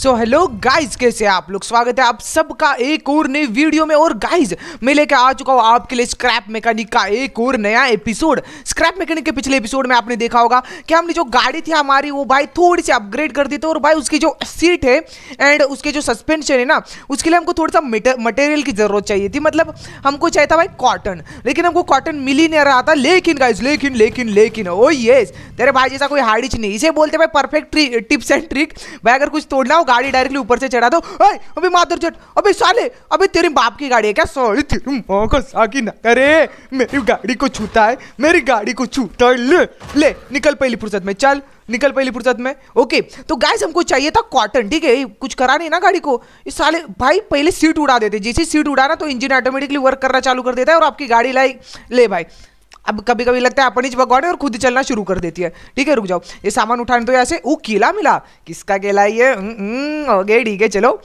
So hello guys कैसे आप लोग स्वागत है आप सबका एक और नई वीडियो में और गाइज मैं लेके आ चुका हूँ आपके लिए स्क्रैप मैकेनिक का एक और नया एपिसोड स्क्रैप मैकेनिक के पिछले एपिसोड में आपने देखा होगा कि हमने जो गाड़ी थी हमारी वो भाई थोड़ी सी अपग्रेड कर दी थी और भाई उसकी जो सीट है एंड उसके जो सस्पेंशन है ना उसके लिए हमको थोड़ा सा मटेरियल की ज़रूरत चाहिए थी मतलब हमको चाहिए था भाई कॉटन लेकिन हमको कॉटन मिल ही नहीं रहा था लेकिन गाइज लेकिन लेकिन लेकिन ओ oh येस तेरे भाई जैसा कोई हार्डिच नहीं इसे बोलते भाई परफेक्ट टिप्स एंड ट्रिक भाई अगर कुछ तोड़ना हो गाड़ी डायरेक्टली ऊपर से चढ़ा दो अभी माधुर जट अभी साले अभी तेरे बाप की गाड़ी है क्या सॉरी तेरे माँ को साकी ना करे मेरी गाड़ी को छूता है मेरी गाड़ी को छूता है ले ले निकल पहली फुर्सत में चल निकल पहली फुर्सत में ओके तो गैस हमको चाहिए था कॉटन ठीक है कुछ करा नहीं ना गाड़ी को इस साले भाई पहले सीट उड़ा देते जैसे सीट उड़ाना तो इंजन ऑटोमेटिकली वर्क करना चालू कर देता है और आपकी गाड़ी लाई ले भाई अब कभी कभी लगता है अपन ही भगवान है और खुद ही चलना शुरू कर देती है ठीक है रुक जाओ ये सामान उठाने तो ऐसे वो केला मिला किसका केला ये हम्म, हम्म, ठीक है चलो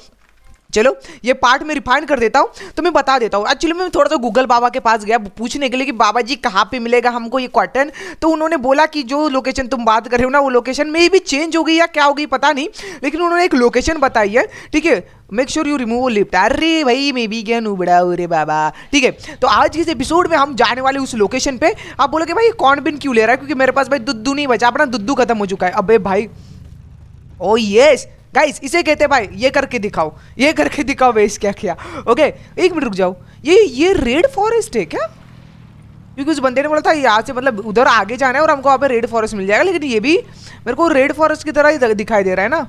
चलो ये पार्ट में रिफाइन कर देता हूँ तो मैं बता देता हूँ एक्चुअली मैं थोड़ा सा गूगल बाबा के पास गया पूछने के लिए कि बाबा जी कहाँ पर मिलेगा हमको ये कॉटन तो उन्होंने बोला कि जो लोकेशन तुम बात कर रहे हो ना वो लोकेशन में भी चेंज हो गई या क्या हो गई पता नहीं लेकिन उन्होंने एक लोकेशन बताई है ठीक है make sure you remove lift अरे भाई मे बी गैन उबड़ा उरे बाबा ठीक है तो आज के इस एपिसोड में हम जाने वाले उस लोकेशन पे आप बोलोगे भाई कौन बिन क्यों ले रहा है क्योंकि मेरे पास भाई दुद्दू नहीं बचा अपना दुद्दू खत्म हो चुका है अबे भाई ओ oh यस गाइस इसे कहते हैं भाई ये करके दिखाओ ये करके दिखाओ वेस्ट क्या किया ओके एक मिनट रुक जाओ ये ये रेड फॉरेस्ट है क्या क्योंकि उस बंदे ने बोला था यहाँ से मतलब उधर आगे जाना है और हमको वहाँ पे रेड फॉरेस्ट मिल जाएगा लेकिन ये भी मेरे को रेड फॉरेस्ट की तरह ही दिखाई दे रहा है ना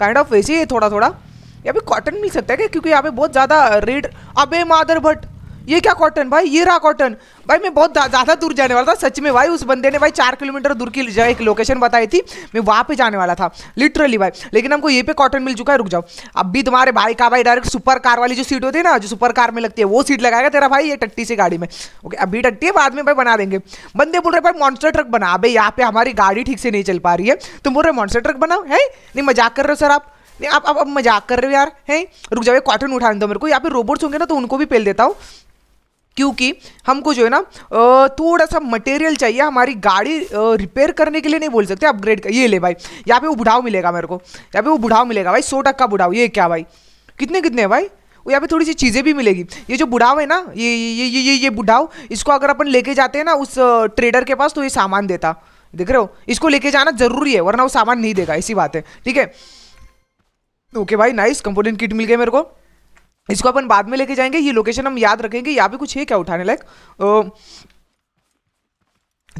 काइंड ऑफ वैसे ही थोड़ा थोड़ा यहाँ पे कॉटन मिल सकता है क्या क्योंकि यहाँ पे बहुत ज़्यादा रेड अबे मादर भट्ट ये क्या कॉटन भाई ये रहा कॉटन भाई मैं बहुत ज़्यादा दूर जाने वाला था सच में भाई उस बंदे ने भाई चार किलोमीटर दूर की जगह एक लोकेशन बताई थी मैं वहाँ पे जाने वाला था लिटरली भाई लेकिन हमको ये पे कॉटन मिल चुका है रुक जाओ अब भी तुम्हारे भाई का भाई डायरेक्ट सुपर कार वाली जो सीट होती है ना जो सुपर कार में लगती है वो सीट लगाएगा तेरा भाई ये टट्टी से गाड़ी में ओके अभी टट्टी है बाद में भाई बना देंगे बंदे बोल रहे भाई मॉन्स्टर ट्रक बना अभी यहाँ पे हमारी गाड़ी ठीक से नहीं चल पा रही है तुम बोल रहे मॉन्स्टर ट्रक बनाओ है नहीं मजाक कर रहे हो सर आप नहीं आप अब मजाक कर रहे हो यार है रुक जाओ कॉटन उठाने दो मेरे को यहाँ पे रोबोट्स होंगे ना तो उनको भी पेल देता हूँ क्योंकि हमको जो है ना थोड़ा सा मटेरियल चाहिए हमारी गाड़ी रिपेयर करने के लिए नहीं बोल सकते अपग्रेड कर ये ले भाई यहाँ पे वो बुढ़ाव मिलेगा मेरे को यहाँ पे वो बुढ़ाव मिलेगा भाई सौ टक्का बुढ़ाव ये क्या भाई कितने कितने है भाई यहाँ पे थोड़ी सी चीज़ें भी मिलेगी ये जो बुढ़ाव है ना ये ये ये ये ये बुढ़ाव इसको अगर अपन लेके जाते हैं ना उस ट्रेडर के पास तो ये सामान देता देख रहे हो इसको लेके जाना जरूरी है वरना वो सामान नहीं देगा ऐसी बात है ठीक है ओके भाई नाइस कंपोनेंट किट मिल गया मेरे को इसको अपन बाद में लेके जाएंगे ये लोकेशन हम याद रखेंगे यहाँ पे कुछ है क्या उठाने लायक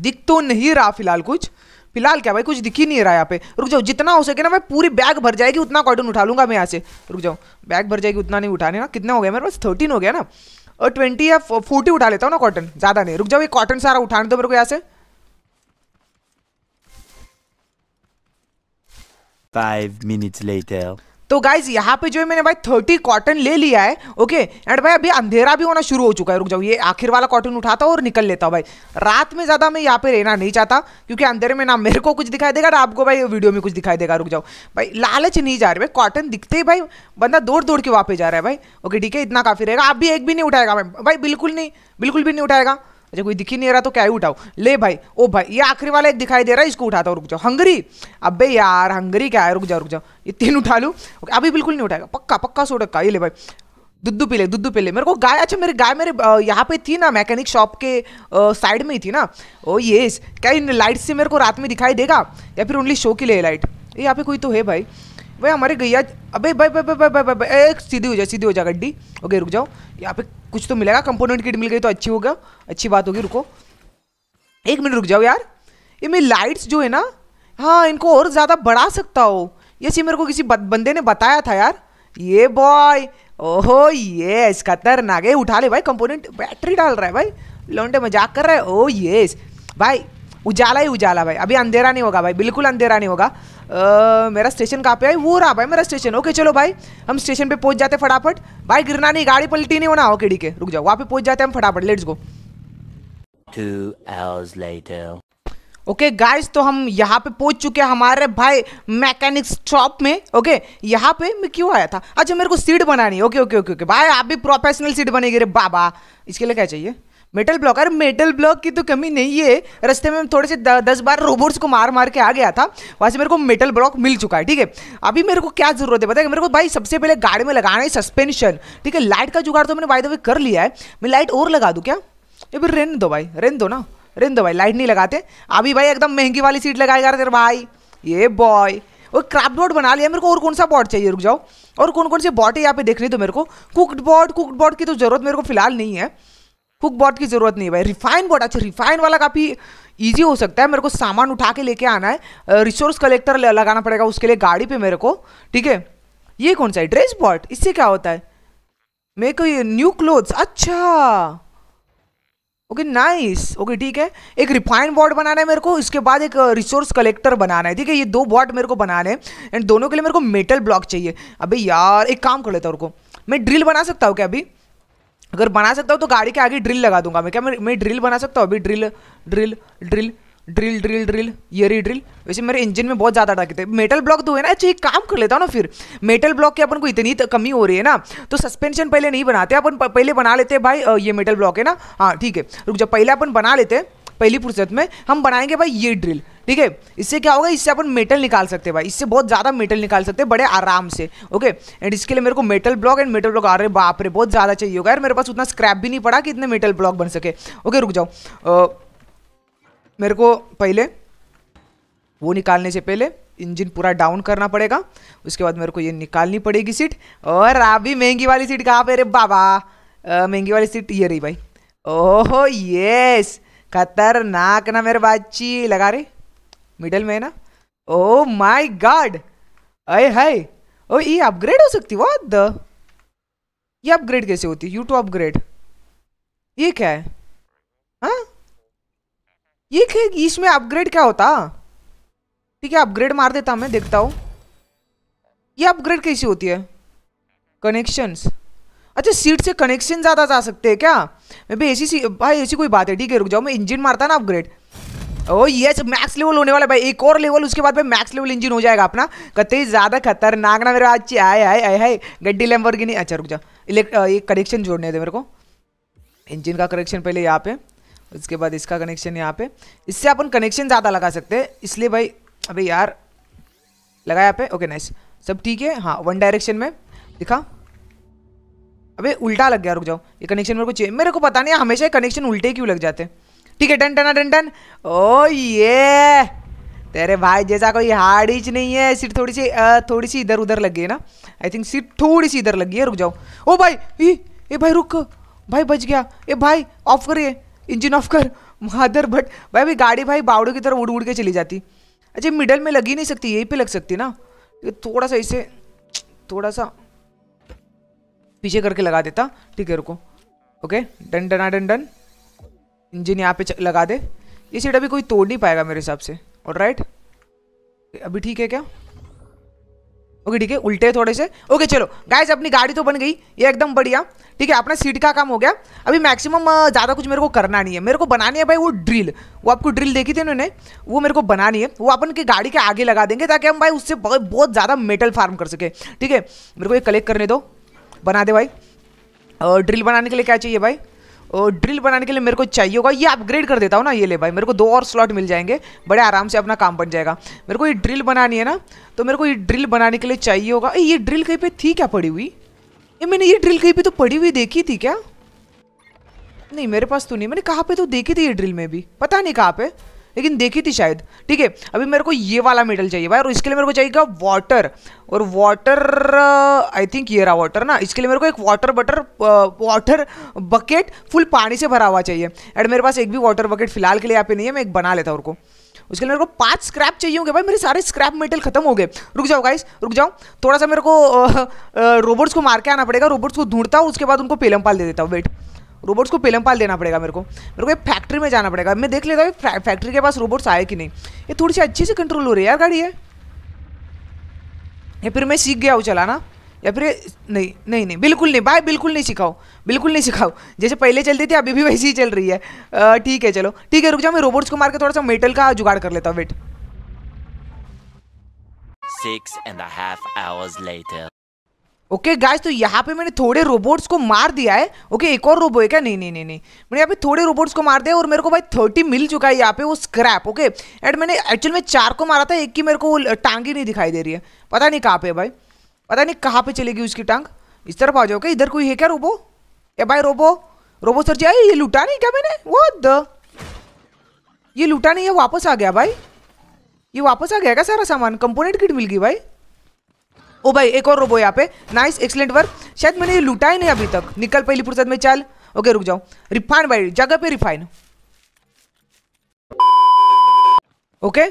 दिख तो नहीं रहा फिलहाल कुछ फिलहाल क्या भाई कुछ दिख ही नहीं रहा यहाँ पे रुक जाओ जितना हो सके ना मैं पूरी बैग भर जाएगी उतना कॉटन उठा लूंगा मैं यहाँ से रुक जाओ बैग भर जाएगी उतना नहीं उठाने ना कितना हो गया मेरे पास थर्टीन हो गया ना और ट्वेंटी या फोर्टी उठा लेता हूँ ना कॉटन ज़्यादा नहीं रुक जाओ ये कॉटन सारा उठाने दो मेरे को यहाँ से Five minutes later. तो गाइज यहाँ पे जो है मैंने भाई थर्टी कॉटन ले लिया है ओके एंड भाई अभी अंधेरा भी होना शुरू हो चुका है रुक जाओ ये आखिर वाला कॉटन उठाता और निकल लेता हूँ भाई रात में ज़्यादा मैं यहाँ पे रहना नहीं चाहता क्योंकि अंधेरे में ना मेरे को कुछ दिखाई देगा ना आपको भाई वीडियो में कुछ दिखाई देगा रुक जाओ भाई लालच नहीं जा रहे भाई कॉटन दिखते ही भाई बंदा दौड़ दौड़ के वापस जा रहा है भाई ओके ठीक है इतना काफ़ी रहेगा आप भी एक भी नहीं उठाएगा भाई भाई बिल्कुल नहीं बिल्कुल भी नहीं उठाएगा अच्छा कोई दिख ही नहीं रहा तो क्या ही उठाओ ले भाई ओ भाई ये आखिरी वाला एक दिखाई दे रहा है इसको उठाता हूँ रुक जाओ हंगरी अबे यार हंगरी क्या है रुक जाओ रुक जाओ ये तीन उठा लूँ अभी बिल्कुल नहीं उठाएगा पक्का पक्का सो रखा ये ले भाई दुद्धू पीले दुद्धू पीले मेरे को गाय अच्छा मेरी गाय मेरे यहाँ पे थी ना मैकेनिक शॉप के साइड में ही थी ना ओ येस क्या इन लाइट से मेरे को रात में दिखाई देगा या फिर ओनली शो के लिए लाइट ये यहाँ पे कोई तो है भाई भाई हमारे गैया अबे भाई भाई भाई भाई भाई भाई एक सीधी हो जाए सीधी हो जाए गड्डी ओके रुक जाओ यहाँ पे कुछ तो मिलेगा कंपोनेंट किट मिल गई तो अच्छी होगा अच्छी बात होगी रुको एक मिनट रुक जाओ यार ये मेरी लाइट्स जो है ना हाँ इनको और ज़्यादा बढ़ा सकता हो ये सी मेरे को किसी बंदे ने बताया था यार ये बॉय ओहो ये खतरनाक है उठा ले भाई कंपोनेंट बैटरी डाल रहा है भाई लौंडे मजाक कर रहा है ओ oh ये भाई उजाला ही उजाला भाई अभी अंधेरा नहीं होगा भाई बिल्कुल अंधेरा नहीं होगा आ, मेरा स्टेशन कहाँ पे है वो रहा भाई मेरा स्टेशन ओके चलो भाई हम स्टेशन पे पहुंच जाते फटाफट भाई गिरना नहीं गाड़ी पलटी नहीं होना ओके ठीक है रुक जाओ वहाँ पे पहुंच जाते हम फटाफट let's go hours later. Okay okay, guys तो हम यहाँ पे पहुंच चुके हैं हमारे भाई मैकेनिक शॉप में ओके okay, यहाँ पे मैं क्यों आया था अच्छा मेरे को सीट बनानी ओके ओके ओके ओके भाई आप भी प्रोफेशनल सीट बनेगी रे बाबा इसके लिए क्या चाहिए मेटल ब्लॉक अरे मेटल ब्लॉक की तो कमी नहीं है रास्ते में थोड़े से द, दस बार रोबोट्स को मार मार के आ गया था वैसे से मेरे को मेटल ब्लॉक मिल चुका है ठीक है अभी मेरे को क्या जरूरत है बताया मेरे को भाई सबसे पहले गाड़ी में लगाना है सस्पेंशन ठीक है लाइट का जुगाड़ तो मैंने बाय द कर लिया है मैं लाइट और लगा दूँ क्या ये फिर रेन दो भाई रेन दो ना रेन दो भाई लाइट नहीं लगाते अभी भाई एकदम महंगी वाली सीट लगाएगा तेरे भाई ये बॉय वो क्राफ्ट बोर्ड बना लिया मेरे को और कौन सा बोर्ड चाहिए रुक जाओ और कौन कौन से बोर्ड है यहाँ पे देखने तो मेरे को कुकड बोर्ड कुकड बोर्ड की तो ज़रूरत मेरे को फिलहाल नहीं है हुक बॉट की ज़रूरत नहीं है भाई रिफाइन बॉट अच्छा रिफाइन वाला काफ़ी ईजी हो सकता है मेरे को सामान उठा के लेके आना है रिसोर्स कलेक्टर लगाना पड़ेगा उसके लिए गाड़ी पे मेरे को ठीक है ये कौन सा है ड्रेस बॉट इससे क्या होता है मेरे को ये न्यू क्लोथ्स अच्छा ओके नाइस ओके ठीक है एक रिफाइन बॉट बनाना है मेरे को इसके बाद एक रिसोर्स कलेक्टर बनाना है ठीक है ये दो बॉट मेरे को बनाने हैं एंड दोनों के लिए मेरे को मेटल ब्लॉक चाहिए अबे यार एक काम कर लेता हूँ को मैं ड्रिल बना सकता हूँ क्या अभी अगर बना सकता हूँ तो गाड़ी के आगे ड्रिल लगा दूंगा मैं क्या मैं, मैं ड्रिल बना सकता हूँ अभी drill drill drill drill drill drill येरी ड्रिल वैसे मेरे इंजन में बहुत ज़्यादा अटके थे मेटल ब्लॉक तो है ना अच्छा एक काम कर लेता हूँ ना फिर मेटल ब्लॉक की अपन को इतनी कमी हो रही है ना तो सस्पेंशन पहले नहीं बनाते अपन पहले बना लेते हैं भाई ये मेटल ब्लॉक है ना हाँ ठीक है रुक जब पहले अपन बना लेते हैं पहली फुर्सत में हम बनाएंगे भाई ये ड्रिल ठीक है इससे क्या होगा इससे अपन मेटल निकाल सकते हैं भाई इससे बहुत ज़्यादा मेटल निकाल सकते हैं बड़े आराम से ओके एंड इसके लिए मेरे को metal block and metal block रहे बाप रे बहुत ज़्यादा चाहिए होगा यार मेरे पास उतना स्क्रैप भी नहीं पड़ा कि इतने मेटल ब्लॉक बन सके ओके रुक जाओ मेरे को पहले वो निकालने से पहले इंजन पूरा डाउन करना पड़ेगा उसके बाद मेरे को ये निकालनी पड़ेगी सीट और अभी महंगी वाली सीट कहाँ पे अरे बाबा महंगी वाली सीट ये रही भाई ओहो यस खतरनाक ना मेरे बाची लगा रही मिडल में है ना ओ माय गॉड अय हाय ओ ये अपग्रेड हो सकती वो द ये अपग्रेड कैसे होती यू टू अपग्रेड ये क्या है हाँ ये क्या इसमें अपग्रेड क्या होता ठीक है अपग्रेड मार देता मैं देखता हूँ ये अपग्रेड कैसी होती है कनेक्शंस अच्छा सीट से कनेक्शन ज़्यादा जा सकते हैं क्या मैं भी ऐसी भाई ऐसी कोई बात है ठीक है रुक जाओ मैं इंजन मारता ना upgrade oh yes max level होने वाला भाई एक और लेवल उसके बाद भाई मैक्स लेवल इंजन हो जाएगा अपना कत ज़्यादा खतरनाक ना मेरा आज आए आए आए हाय गड्डी नहीं अच्छा रुक जा इलेक्ट ये कनेक्शन जोड़ने दे मेरे को इंजन का कनेक्शन पहले यहाँ पे उसके बाद इसका कनेक्शन यहाँ पे इससे अपन कनेक्शन ज़्यादा लगा सकते हैं इसलिए भाई अभी यार लगा यहाँ पे ओके नाइस सब ठीक है हाँ वन डायरेक्शन में दिखा अभी उल्टा लग गया रुक जाओ ये कनेक्शन मेरे को चाहिए मेरे को पता नहीं हमेशा कनेक्शन उल्टे क्यों लग जाते हैं ठीक है टन टना टन टन ओ ये तेरे भाई जैसा कोई हार्ड इच नहीं है सिर्फ थोड़ी सी थोड़ी सी इधर उधर लग गई है ना आई थिंक सिर्फ थोड़ी सी इधर लग गई है रुक जाओ ओ भाई ई ए भाई रुक भाई बच गया ए भाई ऑफ करिए इंजन ऑफ कर मादर भट भाई भाई गाड़ी भाई बावड़ों की तरफ उड़ उड़ के चली जाती अच्छा मिडल में लग ही नहीं सकती यहीं पे लग सकती ना थोड़ा सा इसे थोड़ा सा पीछे करके लगा देता ठीक है रुको ओके डन डना डन डन इंजन यहाँ पे लगा दे ये सीट अभी कोई तोड़ नहीं पाएगा मेरे हिसाब से और राइट अभी ठीक है क्या ओके ठीक है उल्टे थोड़े से ओके चलो गाइस अपनी गाड़ी तो बन गई ये एकदम बढ़िया ठीक है अपना सीट का काम हो गया अभी मैक्सिमम ज़्यादा कुछ मेरे को करना नहीं है मेरे को बनानी है भाई वो ड्रिल वो आपको ड्रिल देखी थी उन्होंने वो मेरे को बनानी है वो अपन की गाड़ी के आगे लगा देंगे ताकि हम भाई उससे बहुत ज़्यादा मेटल फार्म कर सके ठीक है मेरे को ये कलेक्ट करने दो बना दे भाई ड्रिल बनाने के लिए क्या चाहिए भाई ड्रिल बनाने के लिए मेरे को चाहिए होगा ये अपग्रेड कर देता हूँ ना ये ले भाई मेरे को दो और स्लॉट मिल जाएंगे बड़े आराम से अपना काम बन जाएगा मेरे को ये ड्रिल बनानी है ना तो मेरे को ये ड्रिल बनाने के लिए चाहिए होगा ये ड्रिल कहीं पर थी क्या पड़ी हुई ये मैंने ये ड्रिल कहीं पर तो पड़ी हुई देखी थी क्या नहीं मेरे पास तो नहीं मैंने कहाँ पे तो देखी थी ये ड्रिल में भी पता नहीं कहाँ पे लेकिन देखी थी शायद ठीक है अभी मेरे को ये वाला मेडल चाहिए भाई और इसके लिए मेरे को चाहिएगा वाटर और वाटर आई थिंक ये रहा वाटर ना इसके लिए मेरे को एक water butter water bucket full पानी से भरा हुआ चाहिए एंड मेरे पास एक भी वाटर बकेट फिलहाल के लिए यहाँ पे नहीं है मैं एक बना लेता हूँ उनको उसके लिए मेरे को पांच स्क्रैप चाहिए होंगे भाई मेरे सारे स्क्रैप मेटल खत्म हो गए रुक जाओ गाइस रुक जाओ थोड़ा सा मेरे को रोबोट्स को मार के आना पड़ेगा रोबोट्स को ढूंढता हूँ उसके बाद उनको पेलम पाल दे देता हूँ वेट रोबोट्स को पेलमपाल देना पड़ेगा मेरे को मेरे को एक फैक्ट्री में जाना पड़ेगा मैं देख लेता हूँ फैक्ट्री के पास रोबोट्स आए कि नहीं ये थोड़ी सी अच्छी सी कंट्रोल हो रही है यार गाड़ी है या फिर मैं सीख गया हूँ चलाना या फिर नहीं नहीं नहीं बिल्कुल नहीं भाई बिल्कुल नहीं सिखाओ बिल्कुल नहीं सिखाओ जैसे पहले चलती थी अभी भी वैसी ही चल रही है ठीक है चलो ठीक है रुक जाओ मैं रोबोट्स को मार के थोड़ा सा मेटल का जुगाड़ कर लेता हूँ wait Six and a half hours later. Okay okay, guys तो यहाँ पे मैंने थोड़े रोबोट्स को मार दिया है ओके okay, एक और रोबो है क्या नहीं नहीं नहीं नहीं मैंने यहाँ पे थोड़े रोबोट्स को मार दिया और मेरे को भाई थर्टी मिल चुका है यहाँ पे वो स्क्रैप ओके एंड मैंने एक्चुअल में चार को मारा था एक की मेरे को वो टांगी नहीं दिखाई दे रही है पता नहीं कहाँ पे भाई पता नहीं कहाँ पे चलेगी उसकी टांग इस तरफ आ जाओ ओके इधर कोई है क्या रोबो ए भाई रोबो रोबो सर जी ये लुटा नहीं क्या मैंने वो ये लुटा नहीं है वापस आ गया भाई ये वापस आ गया क्या सारा सामान कंपोनेंट किट मिल गई भाई ओ भाई एक और रोबो यहाँ पे नाइस एक्सलेंट वर्क शायद मैंने ये लूटा ही नहीं अभी तक निकल पहली फुर्सत में चल ओके रुक जाओ रिफाइन भाई जगह पे रिफाइन ओके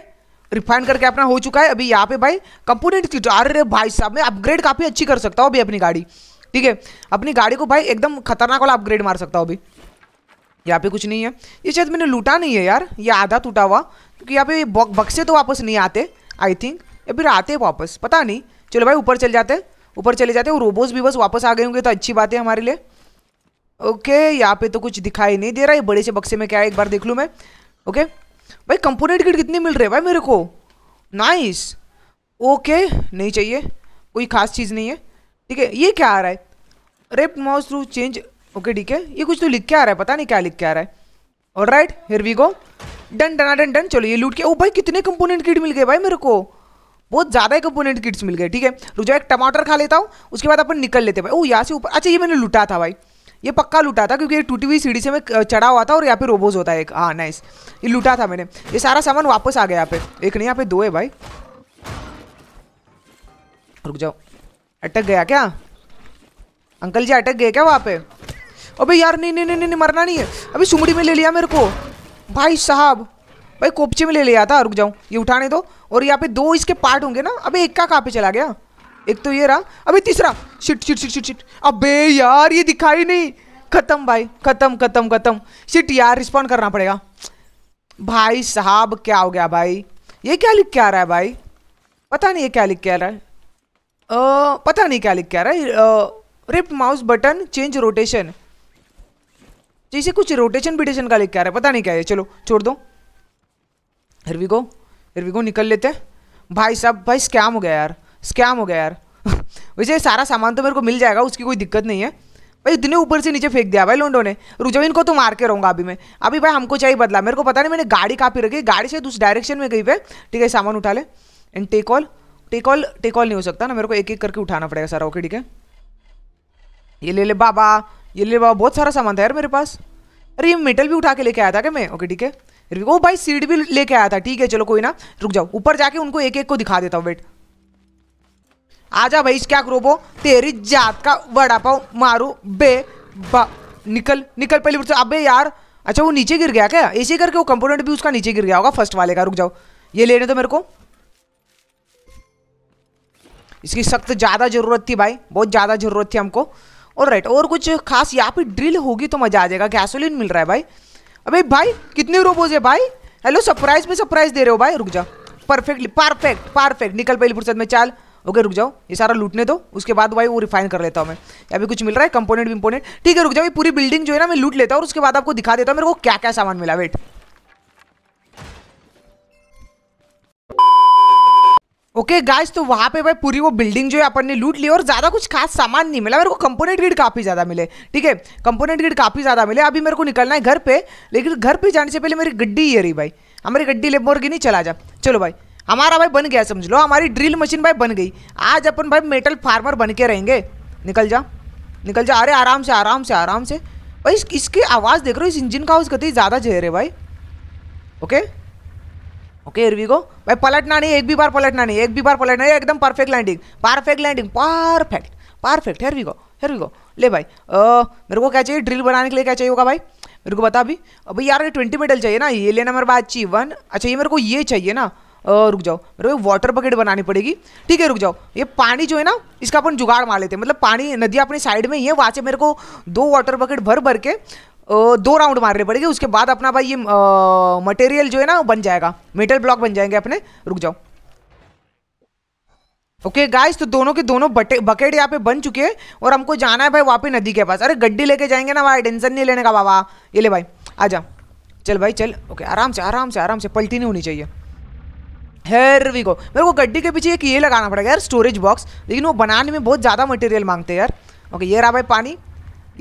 रिफाइन करके अपना हो चुका है अभी यहाँ पे भाई कंपोनेंट की अरे भाई साहब मैं अपग्रेड काफ़ी अच्छी कर सकता हूँ अभी अपनी गाड़ी ठीक है अपनी गाड़ी को भाई एकदम खतरनाक वाला अपग्रेड मार सकता हूँ अभी यहाँ पे कुछ नहीं है ये शायद मैंने लूटा नहीं है यार ये आधा टूटा हुआ क्योंकि यहाँ पे बक्से तो वापस नहीं आते आई थिंक या फिर आते वापस पता नहीं चलो भाई ऊपर चल जाते ऊपर चले जाते हैं रोबोस भी बस वापस आ गए होंगे तो अच्छी बात है हमारे लिए ओके यहाँ पे तो कुछ दिखाई नहीं दे रहा है बड़े से बक्से में क्या है एक बार देख लूँ मैं ओके भाई कंपोनेंट किट कितने मिल रहे हैं भाई मेरे को नाइस ओके नहीं चाहिए कोई खास चीज़ नहीं है ठीक है ये क्या आ रहा है रेप माउस थ्रू चेंज ओके ठीक है ये कुछ तो लिख के आ रहा है पता नहीं क्या लिख के आ रहा है और right here we go done डना डन डन चलो ये लूट के ओ भाई कितने कंपोनेंट किट मिल गए भाई मेरे को बहुत ज़्यादा कंपोनेंट किट्स मिल गए ठीक है रुक जाओ एक टमाटर खा लेता हूँ उसके बाद अपन निकल लेते भाई ओ यहाँ से ऊपर अच्छा ये मैंने लुटा था भाई ये पक्का लुटा था क्योंकि ये टूटी हुई सीढ़ी से मैं चढ़ा हुआ था और यहाँ पे रोबोज होता है एक हाँ नाइस ये लुटा था मैंने ये सारा सामान वापस आ गया यहाँ पे एक नहीं यहाँ पे दो है भाई रुक जाओ अटक गया क्या अंकल जी अटक गए क्या वहाँ पे अबे यार नहीं नहीं नहीं नहीं मरना नहीं है अभी सुमड़ी में ले लिया मेरे को भाई साहब भाई कोपचे में ले लिया था रुक जाऊँ ये उठाने दो और यहाँ पे दो इसके पार्ट होंगे ना अभी एक का कहाँ पे चला गया एक तो ये रहा अभी तीसरा shit shit shit shit shit अबे यार ये दिखाई नहीं खत्म भाई खत्म खत्म खत्म शिट यार रिस्पॉन्ड करना पड़ेगा भाई साहब क्या हो गया भाई ये क्या लिख के आ रहा है भाई पता नहीं ये क्या लिख के आ रहा है आ, पता नहीं क्या लिख के आ रहा है रिप माउस बटन चेंज रोटेशन जैसे कुछ रोटेशन बिटेशन का लिख के आ रहा है पता नहीं क्या है चलो छोड़ दो हिरविगो गो निकल लेते भाई साहब भाई स्कैम हो गया यार स्कैम हो गया यार वैसे सारा सामान तो मेरे को मिल जाएगा उसकी कोई दिक्कत नहीं है भाई इतने ऊपर से नीचे फेंक दिया भाई लोंडो ने रुजविन को तो मार के रहूँगा अभी मैं अभी भाई हमको चाहिए बदला मेरे को पता नहीं मैंने गाड़ी काफी रखी गाड़ी से उस डायरेक्शन में गई पे ठीक है सामान उठा ले and take all take all take all नहीं हो सकता ना मेरे को एक एक करके उठाना पड़ेगा सारा ओके ठीक है ये ले ले बाबा ये ले बाबा बहुत सारा सामान था यार मेरे पास अरे ये मेटल भी उठा के लेके आया था क्या मैं ओके ठीक है वो भाई सीट भी लेके आया था ठीक है चलो कोई ना रुक जाओ ऊपर जाके उनको एक एक को दिखा देता हूँ वेट आजा भाई क्या करोबो तेरी जात का वड़ा पाओ मारू बे बा निकल निकल पहले उठ तो, अबे यार अच्छा वो नीचे गिर गया क्या ऐसे करके वो कंपोनेंट भी उसका नीचे गिर गया होगा फर्स्ट वाले का रुक जाओ ये लेने दो मेरे को इसकी सख्त ज़्यादा ज़रूरत थी भाई बहुत ज़्यादा ज़रूरत थी हमको और राइट और कुछ खास यहाँ पे ड्रिल होगी तो मज़ा आ जाएगा गैसोलिन मिल रहा है भाई अबे भाई कितने रोबोज है भाई हेलो सरप्राइज में सरप्राइज दे रहे हो भाई रुक जा परफेक्टली परफेक्ट परफेक्ट निकल पहली फुर्सत में चाल ओके रुक जाओ ये सारा लूटने दो उसके बाद भाई वो रिफाइन कर लेता हूँ मैं अभी कुछ मिल रहा है कंपोनेंट विम्पोनेंट ठीक है रुक जाओ ये पूरी बिल्डिंग जो है ना मैं लूट लेता हूँ और उसके बाद आपको दिखा देता हूँ मेरे को क्या क्या सामान मिला वेट ओके okay गाइस तो वहाँ पे भाई पूरी वो बिल्डिंग जो है अपन ने लूट ली और ज़्यादा कुछ खास सामान नहीं मिला मेरे को कंपोनेंट ग्रिड काफ़ी ज़्यादा मिले ठीक है कंपोनेंट ग्रिड काफ़ी ज़्यादा मिले अभी मेरे को निकलना है घर पे लेकिन घर पे जाने से पहले मेरी गड्डी ये रही भाई हमारी गड्डी मोर नहीं चला जा चलो भाई हमारा भाई बन गया समझ लो हमारी ड्रिल मशीन भाई बन गई आज अपन भाई मेटल फार्मर बन के रहेंगे निकल जा निकल जा अरे आराम से आराम से आराम से भाई इसकी आवाज़ देख रहे हो इस इंजिन का आवाज़ कतई ज़्यादा जहर है भाई ओके ओके एरवी को भाई पलटना नहीं एक भी बार पलटना नहीं एक भी बार पलटना नहीं एकदम perfect landing perfect landing perfect perfect here we को हेरवी को ले भाई आ, मेरे को क्या चाहिए ड्रिल बनाने के लिए क्या चाहिए होगा भाई मेरे को बता अभी अभी यार ये ट्वेंटी मेडल चाहिए ना ये लेना मेरे बात अच्छी वन अच्छा ये मेरे को ये चाहिए ना रुक जाओ मेरे को वाटर बकेट बनानी पड़ेगी ठीक है रुक जाओ ये पानी जो है ना इसका अपन जुगाड़ मार लेते हैं मतलब पानी नदी अपनी साइड में ही है वहाँ से मेरे को दो वाटर बकेट भर भर के दो राउंड मारने पड़ेंगे उसके बाद अपना भाई ये मटेरियल जो है ना बन जाएगा मेटल ब्लॉक बन जाएंगे अपने रुक जाओ ओके okay, गाइस तो दोनों के दोनों बटे बकेट यहाँ पे बन चुके हैं और हमको जाना है भाई पे नदी के पास अरे गड्डी लेके जाएंगे ना भाई टेंशन नहीं लेने का बाबा ये ले भाई आ जा चल भाई चल ओके okay, आराम से आराम से आराम से पलटी नहीं होनी चाहिए हेर वी गो मेरे को गड्डी के पीछे एक ये लगाना पड़ेगा यार स्टोरेज बॉक्स लेकिन वो बनाने में बहुत ज़्यादा मटेरियल मांगते हैं यार ओके okay, ये रहा भाई पानी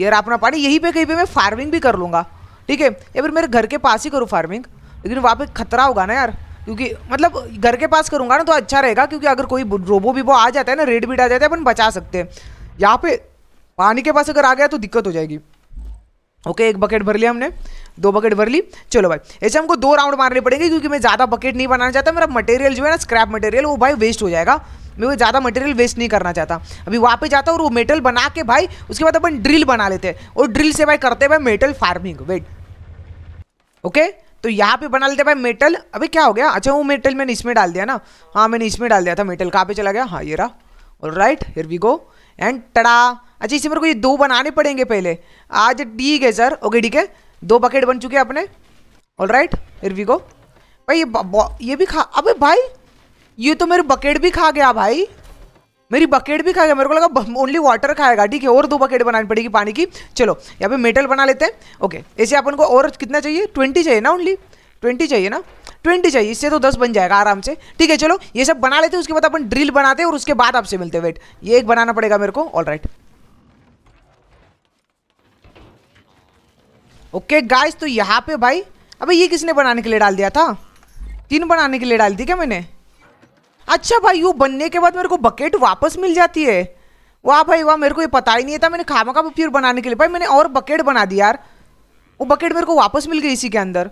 यार रापना पानी यहीं पे कहीं पे मैं फार्मिंग भी कर लूँगा ठीक है या फिर मेरे घर के पास ही करूँ फार्मिंग लेकिन वहाँ पे खतरा होगा ना यार क्योंकि मतलब घर के पास करूँगा ना तो अच्छा रहेगा क्योंकि अगर कोई रोबो भी वो आ जाता है ना रेड बीट आ जाता है अपन बचा सकते हैं यहाँ पे पानी के पास अगर आ गया तो दिक्कत हो जाएगी ओके एक बकेट भर लिया हमने दो बकेट भर ली चलो भाई ऐसे हमको दो राउंड मारने पड़ेंगे क्योंकि मैं ज़्यादा बकेट नहीं बनाना चाहता मेरा मटेरियल जो है ना स्क्रैप मटेरियल वो भाई वेस्ट हो जाएगा मैं वो ज़्यादा मटेरियल वेस्ट नहीं करना चाहता अभी वहाँ पे जाता और वो मेटल बना के भाई उसके बाद अपन ड्रिल बना लेते हैं और ड्रिल से भाई करते भाई मेटल फार्मिंग वेट ओके तो यहाँ पे बना लेते भाई मेटल अभी क्या हो गया अच्छा वो मेटल मैंने इसमें डाल दिया ना हाँ मैंने इसमें डाल दिया था मेटल कहाँ पे चला गया हाँ ये रहा और right here we go and tada अच्छा इसी मेरे को ये दो बनाने पड़ेंगे पहले आज ठीक है सर ओके ठीक है दो बकेट बन चुके हैं अपने all right here we go भाई ये ये भी खा अबे भाई ये तो मेरी बकेट भी खा गया भाई मेरी बकेट भी खा गया मेरे को लगा ओनली वाटर खाएगा ठीक है और दो बकेट बनानी पड़ेगी पानी की चलो यहाँ पे मेटल बना लेते हैं ओके ऐसे अपन को और कितना चाहिए ट्वेंटी चाहिए ना ओनली ट्वेंटी चाहिए ना ट्वेंटी चाहिए इससे तो दस बन जाएगा आराम से ठीक है चलो ये सब बना लेते हैं उसके बाद अपन ड्रिल बनाते हैं और उसके बाद आपसे मिलते हैं वेट ये एक बनाना पड़ेगा मेरे को ऑल राइट ओके गाइस तो यहाँ पे भाई अबे ये किसने बनाने के लिए डाल दिया था तीन बनाने के लिए डाल दी क्या मैंने अच्छा भाई वो बनने के बाद मेरे को बकेट वापस मिल जाती है वाह भाई वाह मेरे को ये पता ही नहीं था मैंने खामा का फिर बनाने के लिए भाई मैंने और बकेट बना दी यार वो बकेट मेरे को वापस मिल गई इसी के अंदर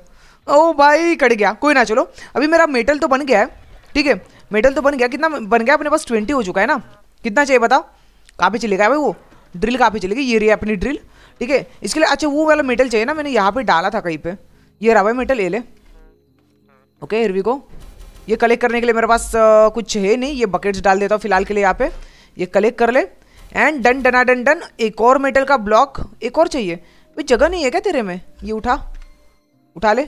ओ भाई कट गया कोई ना चलो अभी मेरा मेटल तो बन गया है ठीक है मेटल तो बन गया कितना बन गया अपने पास ट्वेंटी हो चुका है ना कितना चाहिए बताओ काफ़ी चलेगा भाई वो ड्रिल काफ़ी चलेगी ये रही अपनी ड्रिल ठीक है इसके लिए अच्छा वो वाला मेटल चाहिए ना मैंने यहाँ पे डाला था कहीं पे ये रहा भाई मेटल ले ले ओके हिरवी को ये कलेक्ट करने के लिए मेरे पास कुछ है नहीं ये बकेट्स डाल देता हूँ फिलहाल के लिए यहाँ पे ये कलेक्ट कर ले एंड डन डना डन डन एक और मेटल का ब्लॉक एक और चाहिए भाई जगह नहीं है क्या तेरे में ये उठा उठा ले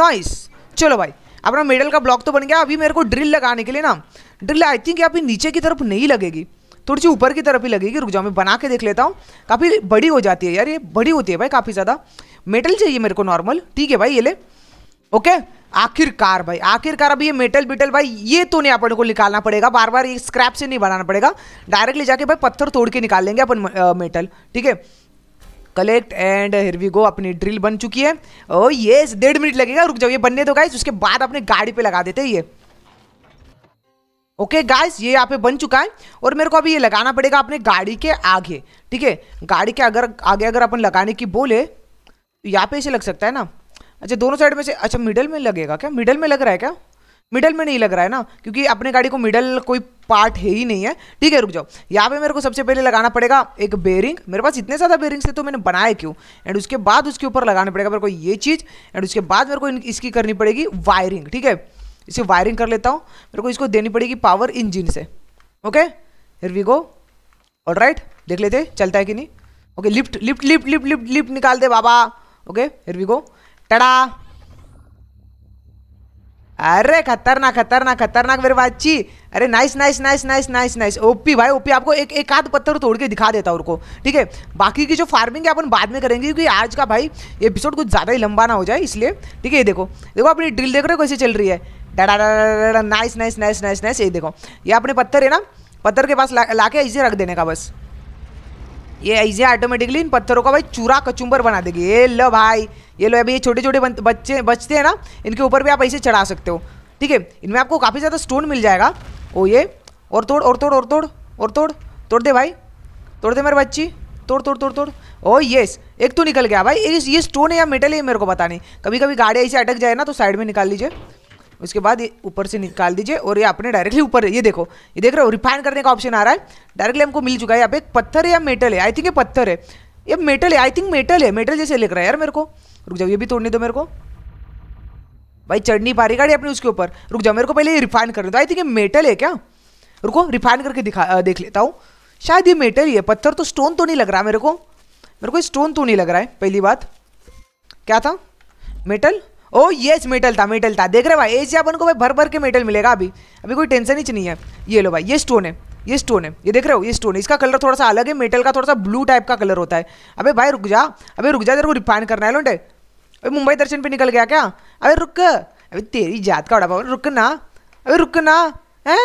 नाइस चलो भाई अपना मेडल का ब्लॉक तो बन गया अभी मेरे को ड्रिल लगाने के लिए ना ड्रिल आई थिंक अभी नीचे की तरफ नहीं लगेगी थोड़ी सी ऊपर की तरफ ही लगेगी रुक जाओ मैं बना के देख लेता हूँ काफ़ी बड़ी हो जाती है यार ये बड़ी होती है भाई काफ़ी ज़्यादा मेटल चाहिए मेरे को नॉर्मल ठीक है भाई ये ले ओके आखिरकार भाई आखिरकार अभी ये मेटल बिटल भाई ये तो नहीं अपन को निकालना पड़ेगा बार बार ये स्क्रैप से नहीं बनाना पड़ेगा डायरेक्टली जाके भाई पत्थर तोड़ के निकाल लेंगे अपन मेटल ठीक है कलेक्ट एंड हिरवी गो अपनी ड्रिल बन चुकी है ओ oh ये डेढ़ मिनट लगेगा रुक जाओ ये बनने दो गाइस उसके बाद अपने गाड़ी पे लगा देते ये ओके okay गाइस ये यहाँ पे बन चुका है और मेरे को अभी ये लगाना पड़ेगा अपने गाड़ी के आगे ठीक है गाड़ी के अगर आगे अगर अपन लगाने की बोले तो यहाँ पे इसे लग सकता है ना अच्छा दोनों साइड में से अच्छा मिडल में लगेगा क्या मिडल में लग रहा है क्या मिडल में नहीं लग रहा है ना क्योंकि अपने गाड़ी को मिडल कोई पार्ट है ही नहीं है ठीक है रुक जाओ यहाँ पे मेरे को सबसे पहले लगाना पड़ेगा एक बेरिंग मेरे पास इतने ज़्यादा बेरिंग्स थे तो मैंने बनाया क्यों एंड उसके बाद उसके ऊपर लगाना पड़ेगा मेरे को ये चीज़ एंड उसके बाद मेरे को इसकी करनी पड़ेगी वायरिंग ठीक है इसे वायरिंग कर लेता हूँ मेरे को इसको देनी पड़ेगी पावर इंजिन से okay here we go all right देख लेते चलता है कि नहीं okay lift lift lift lift lift lift निकाल दे बाबा ओके हिर वी गो टड़ा अरे खतरनाक खतरनाक खतरनाक मेरे बाची अरे nice nice nice nice nice nice OP भाई ओपी आपको एक एक आध पत्थर तो तोड़ के दिखा देता हूँ उनको ठीक है बाकी की जो फार्मिंग है अपन बाद में करेंगे क्योंकि आज का भाई एपिसोड कुछ ज़्यादा ही लंबा ना हो जाए इसलिए ठीक है ये देखो देखो अपनी ड्रिल देख रहे हो कैसे चल रही है डा nice nice nice nice nice ये देखो ये अपने पत्थर है ना पत्थर के पास ला के इसे रख देने का बस ये ऐसे ऑटोमेटिकली इन पत्थरों का भाई चूरा कचुम्बर बना देगी ये लो भाई ये लो अभी ये छोटे छोटे बच्चे बचते हैं ना इनके ऊपर भी आप ऐसे चढ़ा सकते हो ठीक है इनमें आपको काफ़ी ज़्यादा स्टोन मिल जाएगा ओ ये और तोड़ और तोड़ और तोड़ और तोड़ तोड़ दे भाई तोड़ दे मेरे बच्ची तोड़ तोड़ तोड़ तोड़ ओ येस एक तो निकल गया भाई ये स्टोन है या मेटल है मेरे को पता नहीं कभी कभी गाड़ी ऐसे अटक जाए ना तो साइड में निकाल लीजिए उसके बाद ये ऊपर से निकाल दीजिए और ये अपने डायरेक्टली ऊपर ये देखो ये देख रहे हो रिफाइन करने का ऑप्शन आ रहा है डायरेक्टली हमको मिल चुका है यहाँ पे पत्थर है या मेटल है आई थिंक ये पत्थर है ये मेटल है आई थिंक मेटल है मेटल जैसे लिख रहा है यार मेरे को रुक जाओ ये भी तोड़ने दो मेरे को भाई चढ़नी पारी पा रही गाड़ी अपनी उसके ऊपर रुक जाओ मेरे को पहले ये रिफाइन करने दो आई थिंक ये मेटल है क्या रुको रिफाइन करके दिखा देख लेता हूँ शायद ये मेटल ही है पत्थर तो स्टोन तो नहीं लग रहा मेरे को मेरे को स्टोन तो नहीं लग रहा है पहली बात क्या था मेटल ओ यस मेटल था मेटल था देख रहे भाई ऐसे अपन को भाई भर भर के मेटल मिलेगा अभी अभी कोई टेंशन ही नहीं है ये लो भाई ये स्टोन है ये स्टोन है ये देख रहे हो ये स्टोन है इसका कलर थोड़ा सा अलग है मेटल का थोड़ा सा ब्लू टाइप का कलर होता है अबे भाई रुक जा अबे रुक जा तेरे को रिफाइन करना है लोटे अभी मुंबई दर्शन पे निकल गया क्या अबे रुक अबे तेरी जात का बड़ा रुक ना अबे रुक ना है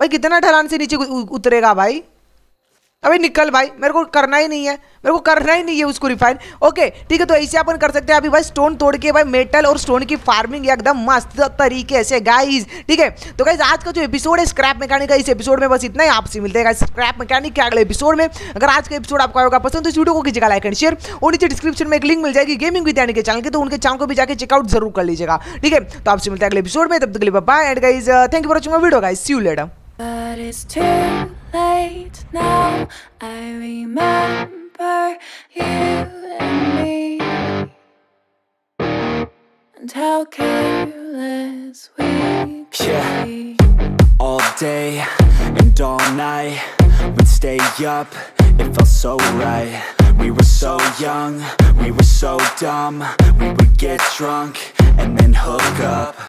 भाई कितना ढलान से नीचे उतरेगा भाई अबे निकल भाई मेरे को करना ही नहीं है मेरे को करना ही नहीं है उसको रिफाइन ओके ठीक है तो ऐसे अपन कर सकते हैं अभी भाई स्टोन तोड़ के भाई मेटल और स्टोन की फार्मिंग एकदम मस्त तरीके से गाइज ठीक है तो गाइज आज का जो एपिसोड है स्क्रैप मैकेनिक का इस एपिसोड में बस इतना ही आपसे मिलते हैं स्क्रैप मैकेनिक के अगले एपिसोड में अगर आज का एपिसोड आपको आएगा पसंद तो वीडियो को कीजिएगा लाइक एंड शेयर और नीचे डिस्क्रिप्शन में एक लिंक मिल जाएगी गेमिंग विद्यानी के चैनल की तो उनके चैनल को भी जाकर चेकआउट जरूर कर लीजिएगा ठीक है तो आपसे मिलते हैं अगले एपिसोड में तब तक bye and guys thank you for watching video guys see you later late now. I remember you and me, and how careless we yeah. Be. All day and all night, we'd stay up. It felt so right. We were so young, we were so dumb. We would get drunk and then hook up.